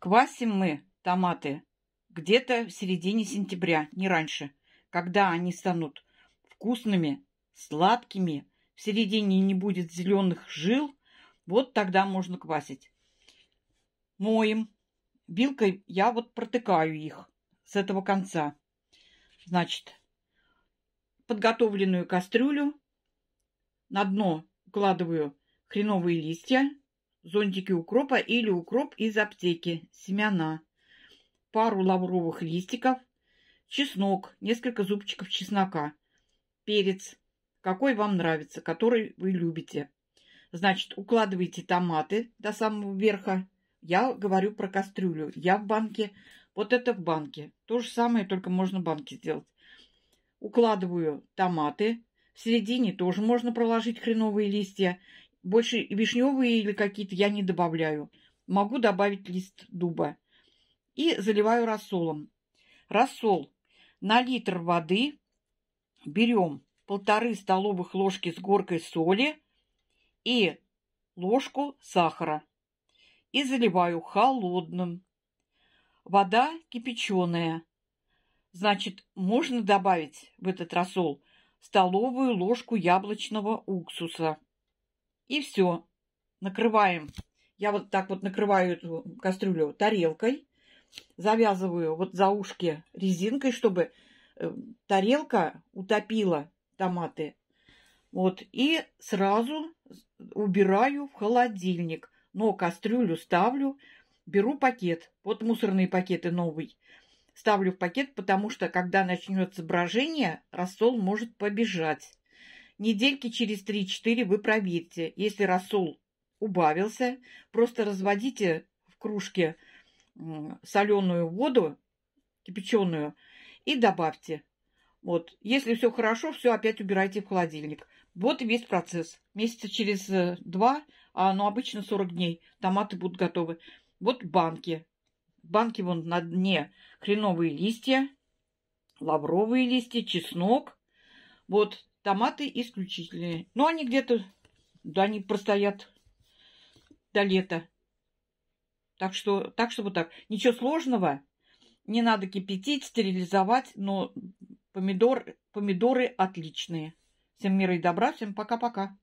Квасим мы томаты где-то в середине сентября, не раньше, когда они станут вкусными, сладкими, в середине не будет зеленых жил, вот тогда можно квасить. Моем. Вилкой я вот протыкаю их с этого конца. Значит, подготовленную кастрюлю на дно укладываю хреновые листья, зонтики укропа или укроп из аптеки, семена, пару лавровых листиков, чеснок, несколько зубчиков чеснока, перец, какой вам нравится, который вы любите. Значит, укладываете томаты до самого верха. Я говорю про кастрюлю. Я в банке. Вот это в банке. То же самое, только можно банки сделать. Укладываю томаты. В середине тоже можно проложить хреновые листья. Больше вишневые или какие-то я не добавляю. Могу добавить лист дуба. И заливаю рассолом. Рассол на литр воды берем полторы столовых ложки с горкой соли и ложку сахара. И заливаю холодным. Вода кипяченая. Значит, можно добавить в этот рассол столовую ложку яблочного уксуса. И все. Накрываем. Я вот так вот накрываю эту кастрюлю тарелкой. Завязываю вот за ушки резинкой, чтобы э, тарелка утопила томаты. Вот. И сразу убираю в холодильник. Но кастрюлю ставлю, беру пакет. Вот мусорные пакеты новый. Ставлю в пакет, потому что когда начнется брожение, рассол может побежать. Недельки через 3-4 вы проверьте. Если рассол убавился, просто разводите в кружке соленую воду, кипяченую, и добавьте. Вот. Если все хорошо, все опять убирайте в холодильник. Вот и весь процесс. Месяца через э, два, а, ну, обычно 40 дней, томаты будут готовы. Вот банки. Банки вон на дне хреновые листья, лавровые листья, чеснок. Вот Томаты исключительные. Но ну, они где-то... Да, они простоят до лета. Так что, так что вот так. Ничего сложного. Не надо кипятить, стерилизовать, но помидор, помидоры отличные. Всем мира и добра, всем пока-пока.